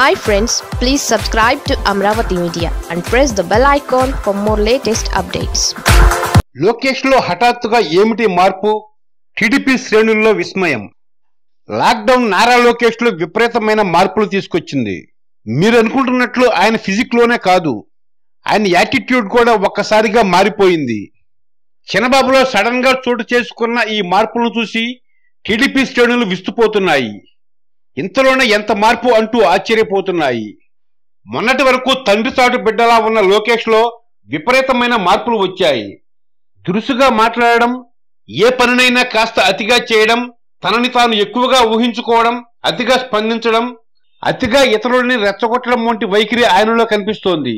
hi friends please subscribe to Amaravati media and press the bell icon for more latest updates Lokesh లో హఠాత్తుగా ఏమిటి మార్పు TDP శ్రేణుల్లో విస్మయం లాక్డౌన్ నారా లోకేష్ లో విపరీతమైన మార్పులు తీసుకొచ్చింది మీరు అనుకుంటున్నట్లు ఆయన ఫిజిక్ లోనే కాదు ఆయన యాటిట్యూడ్ కూడా ఒక్కసారిగా మారిపోయింది చిన్నబాబులో సడన్ గా చోటు చేసుకున్న ఈ మార్పులను చూసి టీడీపీ శ్రేణులు విస్తుపోతున్నాయి ఇంతలోనే ఎంత మార్పు అంటూ ఆశ్చర్యపోతున్నాయి మొన్నటి వరకు తండ్రి సాటు బిడ్డలా ఉన్న లోకేష్లో విపరీతమైన మార్పులు వచ్చాయి దురుసుగా మాట్లాడడం ఏ పనినైనా కాస్త అతిగా చేయడం తనని తాను ఎక్కువగా ఊహించుకోవడం అతిగా స్పందించడం అతిగా ఇతరులని రెచ్చగొట్టడం వంటి వైఖరి ఆయనలో కనిపిస్తోంది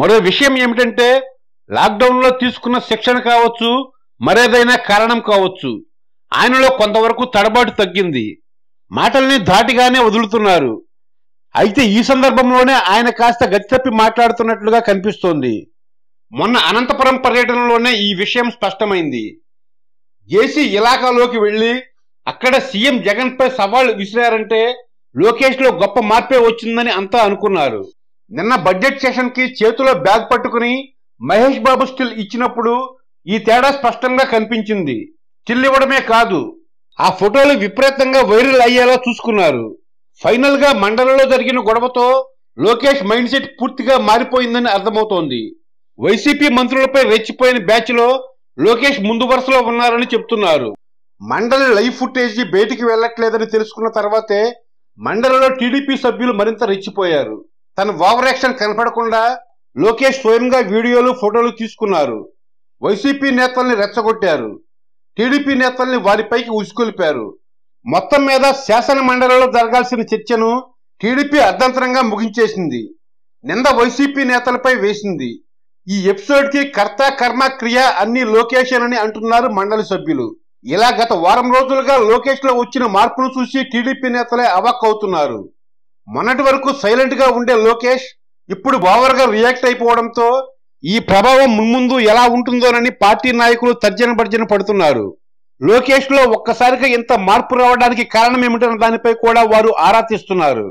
మరో విషయం ఏమిటంటే లాక్డౌన్లో తీసుకున్న శిక్షణ కావచ్చు మరేదైనా కారణం కావచ్చు ఆయనలో కొంతవరకు తడబాటు తగ్గింది మాటల్ని ధాటిగానే వదులుతున్నారు అయితే ఈ సందర్భంలోనే ఆయన కాస్త గతితప్పి మాట్లాడుతున్నట్లుగా కనిపిస్తోంది మొన్న అనంతపురం పర్యటనలోనే ఈ విషయం స్పష్టమైంది ఏసీ ఇలాకాలోకి వెళ్ళి అక్కడ సీఎం జగన్పై సవాళ్లు విసిరారంటే లోకేష్లో గొప్ప మార్పే వచ్చిందని అంతా అనుకున్నారు నిన్న బడ్జెట్ సెషన్కి చేతిలో బ్యాగ్ పట్టుకుని మహేష్ బాబు స్టిల్ ఇచ్చినప్పుడు ఈ తేడా స్పష్టంగా కనిపించింది స్టిల్ ఇవ్వడమే కాదు ఆ ఫోటోలు విపరీతంగా వైరల్ అయ్యేలా చూసుకున్నారు ఫైనల్ గా మండలంలో జరిగిన గొడవతో లోకేష్ మైండ్ సెట్ పూర్తిగా మారిపోయిందని అర్థమవుతోంది వైసీపీ మంత్రులపై రెచ్చిపోయిన బ్యాచ్ లో లోకేష్ ముందు వరుసలో ఉన్నారని చెప్తున్నారు మండలి లైవ్ ఫుటేజ్ బయటికి వెళ్లట్లేదని తెలుసుకున్న తర్వాతే మండలిలో టీడీపీ సభ్యులు మరింత రెచ్చిపోయారు తన ఓవర్ యాక్షన్ కనపడకుండా లోకేష్ స్వయంగా వీడియోలు ఫోటోలు తీసుకున్నారు వైసీపీ నేతల్ని రెచ్చగొట్టారు టీడీపీ నేతల్ని వారిపైకి ఉసుకొలిపారు మొత్తం మీద శాసన మండలిలో జరగాల్సిన చర్చను టీడీపీ అర్ధంతరంగా ముగించేసింది నింద వైసీపీ నేతలపై వేసింది ఈ ఎపిసోడ్కి కర్త కర్మ క్రియ అన్ని లోకేషన్ అని అంటున్నారు మండలి సభ్యులు ఇలా గత వారం రోజులుగా లోకేష్ లో వచ్చిన మార్పును చూసి టీడీపీ నేతలే అవాక్ అవుతున్నారు మొన్నటి వరకు సైలెంట్ గా ఉండే లోకేష్ ఇప్పుడు ఓవర్గా రియాక్ట్ అయిపోవడంతో ఈ ప్రభావం మున్ముందు ఎలా ఉంటుందోనని పార్టీ నాయకులు తర్జన భర్జన పడుతున్నారు లోకేష్లో ఒక్కసారిగా ఇంత మార్పు రావడానికి కారణం ఏమిటన్న దానిపై కూడా వారు ఆరా తీస్తున్నారు